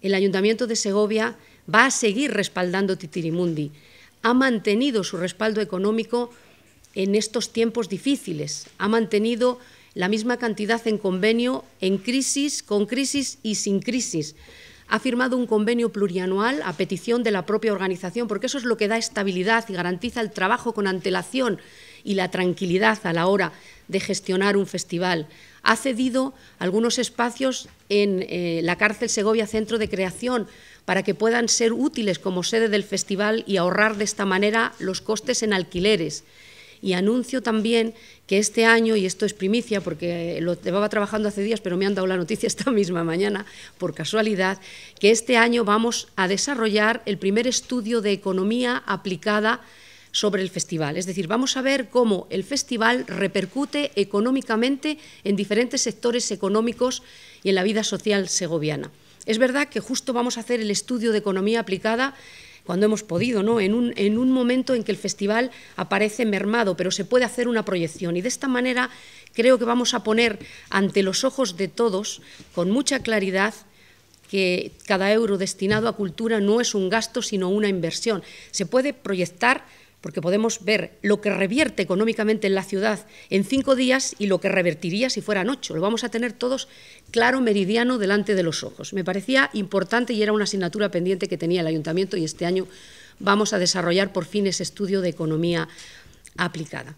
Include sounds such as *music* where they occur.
El Ayuntamiento de Segovia va a seguir respaldando Titirimundi. Ha mantenido su respaldo económico en estos tiempos difíciles. Ha mantenido la misma cantidad en convenio, en crisis, con crisis y sin crisis. Ha firmado un convenio plurianual a petición de la propia organización, porque eso es lo que da estabilidad y garantiza el trabajo con antelación y la tranquilidad a la hora de gestionar un festival. Ha cedido algunos espacios en eh, la cárcel Segovia Centro de Creación para que puedan ser útiles como sede del festival y ahorrar de esta manera los costes en alquileres. Y anuncio también que este año, y esto es primicia porque lo llevaba trabajando hace días, pero me han dado la noticia *laughs* esta misma mañana, por casualidad, que este año vamos a desarrollar el primer estudio de economía aplicada sobre el festival. Es decir, vamos a ver cómo el festival repercute económicamente en diferentes sectores económicos y en la vida social segoviana. Es verdad que justo vamos a hacer el estudio de economía aplicada cuando hemos podido, ¿no? en, un, en un momento en que el festival aparece mermado, pero se puede hacer una proyección. Y de esta manera creo que vamos a poner ante los ojos de todos, con mucha claridad, que cada euro destinado a cultura no es un gasto, sino una inversión. Se puede proyectar porque podemos ver lo que revierte económicamente en la ciudad en cinco días y lo que revertiría si fueran ocho. Lo vamos a tener todos claro, meridiano, delante de los ojos. Me parecía importante y era una asignatura pendiente que tenía el ayuntamiento y este año vamos a desarrollar por fin ese estudio de economía aplicada.